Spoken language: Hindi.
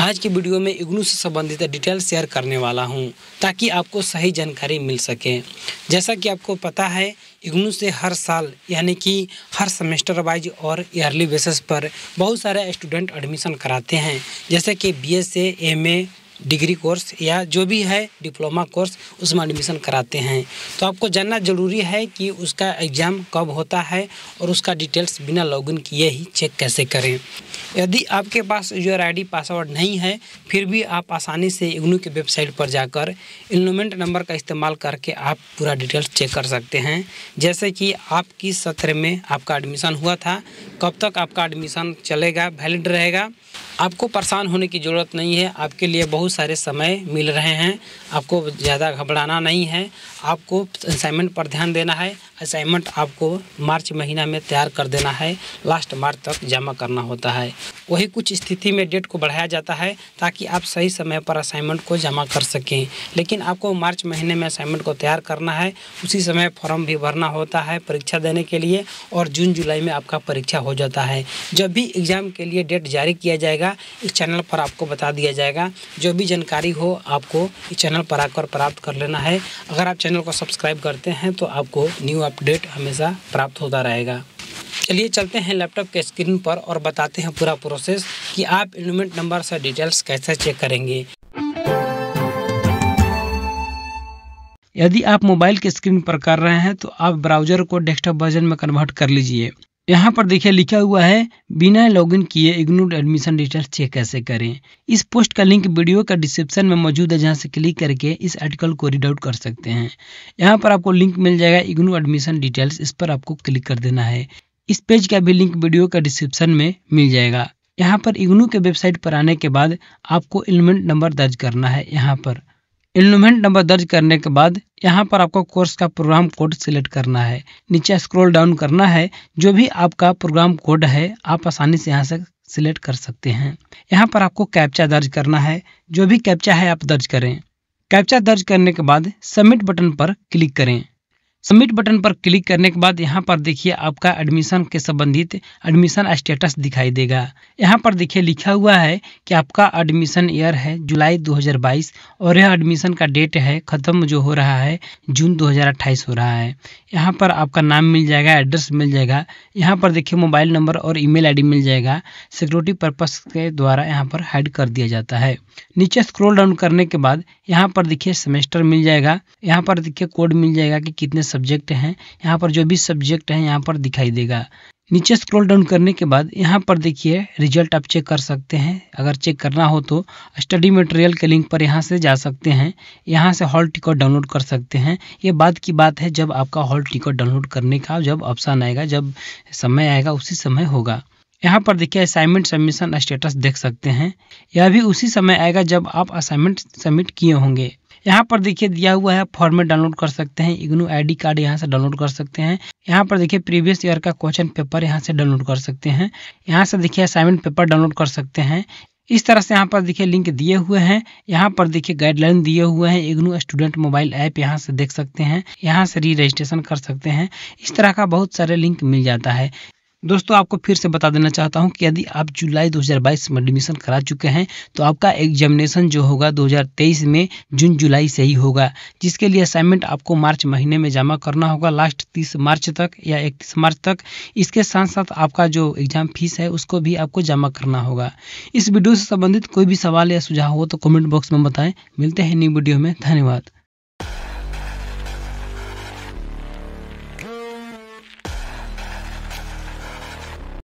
आज की वीडियो में इग्नू से संबंधित डिटेल शेयर करने वाला हूं ताकि आपको सही जानकारी मिल सके जैसा कि आपको पता है इग्नू से हर साल यानी कि हर सेमेस्टर वाइज और ईयरली बेसिस पर बहुत सारे स्टूडेंट एडमिशन कराते हैं जैसे कि B S M A degree course या जो भी है डिप्लोमा कोर्स उसमें एडमिशन कराते हैं तो आपको जानना ज़रूरी है कि उसका एग्ज़ाम कब होता है और उसका डिटेल्स बिना लॉगिन किए ही चेक कैसे करें यदि आपके पास यूर आई पासवर्ड नहीं है फिर भी आप आसानी से इग्नू की वेबसाइट पर जाकर इनमेंट नंबर का इस्तेमाल करके आप पूरा डिटेल्स चेक कर सकते हैं जैसे कि आप किस सत्र में आपका एडमिशन हुआ था कब तक आपका एडमिशन चलेगा वैलिड रहेगा आपको परेशान होने की ज़रूरत नहीं है आपके लिए बहुत सारे समय मिल रहे हैं आपको ज़्यादा घबराना नहीं है आपको असाइनमेंट पर ध्यान देना है असाइनमेंट आपको मार्च महीना में तैयार कर देना है लास्ट मार्च तक जमा करना होता है वही कुछ स्थिति में डेट को बढ़ाया जाता है ताकि आप सही समय पर असाइनमेंट को जमा कर सकें लेकिन आपको मार्च महीने में असाइनमेंट को तैयार करना है उसी समय फॉर्म भी भरना होता है परीक्षा देने के लिए और जून जुलाई में आपका परीक्षा हो जाता है जब भी एग्ज़ाम के लिए डेट जारी किया जाएगा जाएगा इस चैनल पर आपको बता दिया जाएगा जो भी जानकारी हो आपको इस चैनल पर आकर प्राप्त कर लेना है अगर आप चैनल को सब्सक्राइब करते हैं तो आपको न्यू अपडेट हमेशा प्राप्त होता रहेगा चलिए चलते हैं लैपटॉप के स्क्रीन पर और बताते हैं पूरा प्रोसेस कि आप एलिमेंट नंबर से डिटेल्स कैसे चेक करेंगे यदि आप मोबाइल के स्क्रीन पर कर रहे हैं तो आप ब्राउज़र को डेस्कटॉप वर्जन में कन्वर्ट कर लीजिए यहाँ पर देखिए लिखा हुआ है बिना लॉगिन किए इग्नोर एडमिशन डिटेल चेक कैसे करें इस पोस्ट का लिंक वीडियो का डिस्क्रिप्शन में मौजूद है जहाँ से क्लिक करके इस आर्टिकल को रीड आउट कर सकते हैं यहाँ पर आपको लिंक मिल जाएगा इग्नोर एडमिशन डिटेल्स इस पर आपको क्लिक कर देना है इस पेज का भी लिंक वीडियो का डिस्क्रिप्शन में मिल जाएगा यहाँ पर इग्नू के वेबसाइट पर आने के बाद आपको एलिमेंट नंबर दर्ज करना है यहाँ पर इनमेंट नंबर दर्ज करने के बाद यहाँ पर आपको कोर्स का प्रोग्राम कोड सिलेक्ट करना है नीचे स्क्रॉल डाउन करना है जो भी आपका प्रोग्राम कोड है आप आसानी से यहाँ से सिलेक्ट कर सकते हैं यहाँ पर आपको कैप्चा दर्ज करना है जो भी कैप्चा है आप दर्ज करें कैप्चा दर्ज करने के बाद सबमिट बटन पर क्लिक करें सबमिट बटन पर क्लिक करने के बाद यहाँ पर देखिए आपका एडमिशन के संबंधित एडमिशन स्टेटस दिखाई देगा यहाँ पर देखिए लिखा हुआ है कि आपका एडमिशन ईयर है जुलाई 2022 और यह एडमिशन का डेट है ख़त्म जो हो रहा है जून 2028 हो रहा है यहाँ पर आपका नाम मिल जाएगा एड्रेस मिल जाएगा यहाँ पर देखिए मोबाइल नंबर और ईमेल आईडी मिल जाएगा सिक्योरिटी पर्पस के द्वारा यहाँ पर हाइड कर दिया जाता है नीचे स्क्रोल डाउन करने के बाद यहाँ पर देखिए सेमेस्टर मिल जाएगा यहाँ पर देखिए कोड मिल जाएगा कि कितने सब्जेक्ट हैं यहाँ पर जो भी सब्जेक्ट हैं यहाँ पर दिखाई देगा नीचे स्क्रॉल डाउन करने के बाद यहाँ पर देखिए रिजल्ट आप चेक कर सकते हैं अगर चेक करना हो तो स्टडी मटेरियल के लिंक पर यहाँ से जा सकते हैं यहाँ से हॉल टिकट डाउनलोड कर सकते हैं ये बाद की बात है जब आपका हॉल टिकट डाउनलोड करने का जब ऑप्शन आएगा जब समय आएगा उसी समय होगा यहाँ पर देखिए असाइनमेंट सबमिशन स्टेटस देख सकते हैं यह भी उसी समय आएगा जब आप असाइनमेंट सबमिट किए होंगे यहाँ पर देखिए दिया हुआ है फॉर्मेट डाउनलोड कर सकते हैं इग्नू आई कार्ड यहाँ से डाउनलोड कर सकते हैं यहाँ पर देखिए प्रीवियस ईयर का क्वेश्चन पेपर यहाँ से डाउनलोड कर सकते हैं यहाँ से देखिए असाइनमेंट पेपर डाउनलोड कर सकते हैं इस तरह से यहाँ पर देखिए लिंक दिए हुए हैं यहाँ पर देखिए गाइडलाइन दिए हुए हैं इग्नू स्टूडेंट मोबाइल ऐप यहाँ से देख सकते हैं यहाँ से री रजिस्ट्रेशन कर सकते हैं इस तरह का बहुत सारे लिंक मिल जाता है दोस्तों आपको फिर से बता देना चाहता हूं कि यदि आप जुलाई 2022 में एडमिशन करा चुके हैं तो आपका एग्जामिनेशन जो होगा 2023 में जून जुलाई से ही होगा जिसके लिए असाइनमेंट आपको मार्च महीने में जमा करना होगा लास्ट 30 मार्च तक या 31 मार्च तक इसके साथ साथ आपका जो एग्जाम फीस है उसको भी आपको जमा करना होगा इस वीडियो से संबंधित कोई भी सवाल या सुझाव हो तो कॉमेंट बॉक्स में बताएँ मिलते हैं न्यू वीडियो में धन्यवाद